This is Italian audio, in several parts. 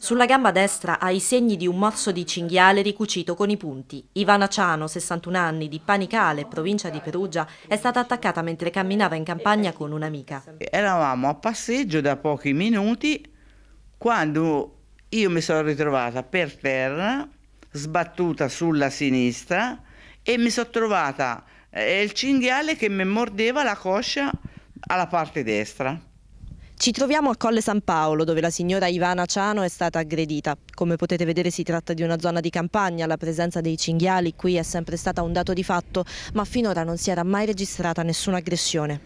Sulla gamba destra ha i segni di un morso di cinghiale ricucito con i punti. Ivana Ciano, 61 anni, di Panicale, provincia di Perugia, è stata attaccata mentre camminava in campagna con un'amica. Eravamo a passeggio da pochi minuti quando io mi sono ritrovata per terra, sbattuta sulla sinistra e mi sono trovata eh, il cinghiale che mi mordeva la coscia alla parte destra. Ci troviamo a Colle San Paolo, dove la signora Ivana Ciano è stata aggredita. Come potete vedere si tratta di una zona di campagna, la presenza dei cinghiali qui è sempre stata un dato di fatto, ma finora non si era mai registrata nessuna aggressione.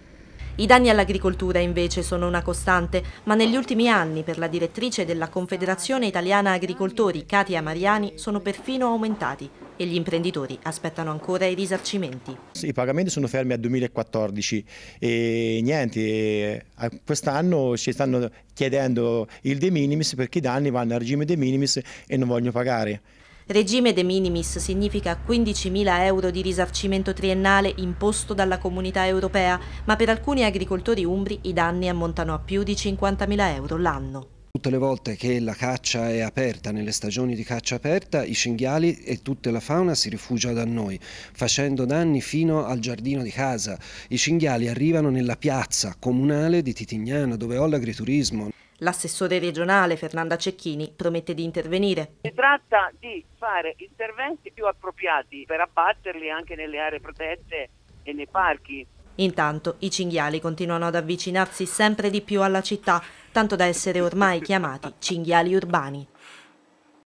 I danni all'agricoltura invece sono una costante, ma negli ultimi anni per la direttrice della Confederazione Italiana Agricoltori, Katia Mariani, sono perfino aumentati e gli imprenditori aspettano ancora i risarcimenti. I pagamenti sono fermi al 2014 e niente, eh, quest'anno ci stanno chiedendo il de minimis perché i danni vanno al regime de minimis e non vogliono pagare. Regime de minimis significa 15.000 euro di risarcimento triennale imposto dalla comunità europea, ma per alcuni agricoltori umbri i danni ammontano a più di 50.000 euro l'anno tutte le volte che la caccia è aperta, nelle stagioni di caccia aperta, i cinghiali e tutta la fauna si rifugia da noi, facendo danni fino al giardino di casa. I cinghiali arrivano nella piazza comunale di Titignana, dove ho l'agriturismo. L'assessore regionale Fernanda Cecchini promette di intervenire. Si tratta di fare interventi più appropriati per abbatterli anche nelle aree protette e nei parchi. Intanto i cinghiali continuano ad avvicinarsi sempre di più alla città, tanto da essere ormai chiamati cinghiali urbani.